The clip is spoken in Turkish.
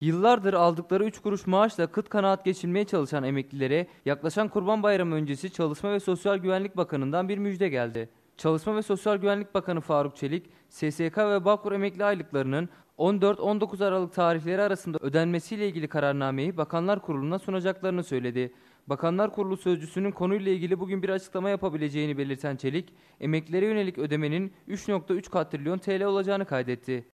Yıllardır aldıkları 3 kuruş maaşla kıt kanaat geçinmeye çalışan emeklilere yaklaşan Kurban Bayramı öncesi Çalışma ve Sosyal Güvenlik Bakanı'ndan bir müjde geldi. Çalışma ve Sosyal Güvenlik Bakanı Faruk Çelik, SSK ve Bağkur emekli aylıklarının 14-19 Aralık tarihleri arasında ödenmesiyle ilgili kararnameyi Bakanlar Kurulu'na sunacaklarını söyledi. Bakanlar Kurulu sözcüsünün konuyla ilgili bugün bir açıklama yapabileceğini belirten Çelik, emeklilere yönelik ödemenin 3.3 katrilyon TL olacağını kaydetti.